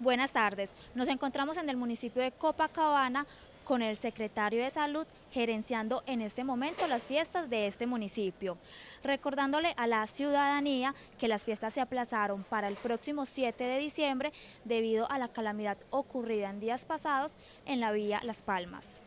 Buenas tardes, nos encontramos en el municipio de Copacabana con el secretario de Salud gerenciando en este momento las fiestas de este municipio, recordándole a la ciudadanía que las fiestas se aplazaron para el próximo 7 de diciembre debido a la calamidad ocurrida en días pasados en la vía Las Palmas.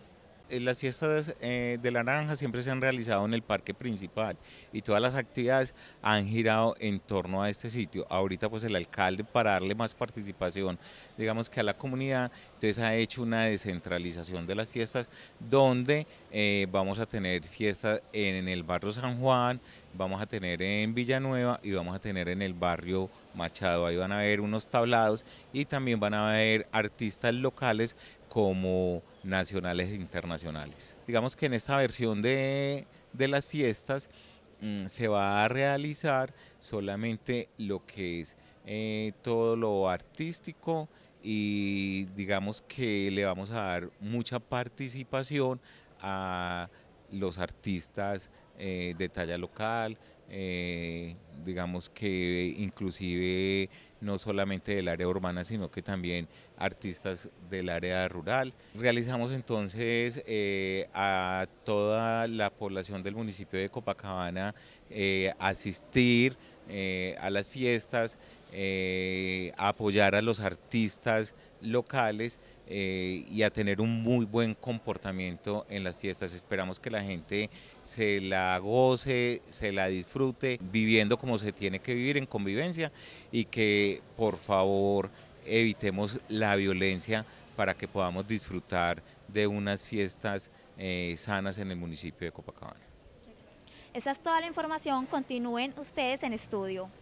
Eh, las fiestas eh, de la naranja siempre se han realizado en el parque principal y todas las actividades han girado en torno a este sitio. Ahorita pues el alcalde para darle más participación, digamos que a la comunidad, entonces ha hecho una descentralización de las fiestas donde eh, vamos a tener fiestas en el barrio San Juan, vamos a tener en Villanueva y vamos a tener en el barrio Machado. Ahí van a ver unos tablados y también van a ver artistas locales como nacionales e internacionales. Digamos que en esta versión de, las fiestas mm, se va a realizar solamente lo que es eh, todo lo artístico y digamos que le vamos a dar mucha participación a los artistas eh, de talla local, eh, digamos que inclusive no solamente del área urbana, sino que también artistas del área rural. Realizamos entonces eh, a toda la población del municipio de Copacabana asistir a las fiestas a eh, apoyar a los artistas locales eh, y a tener un muy buen comportamiento en las fiestas. Esperamos que la gente se la goce, se la disfrute, viviendo como se tiene que vivir en convivencia y que por favor evitemos la violencia para que podamos disfrutar de unas fiestas eh, sanas en el municipio de Copacabana. Esa es toda la información, continúen ustedes en estudio.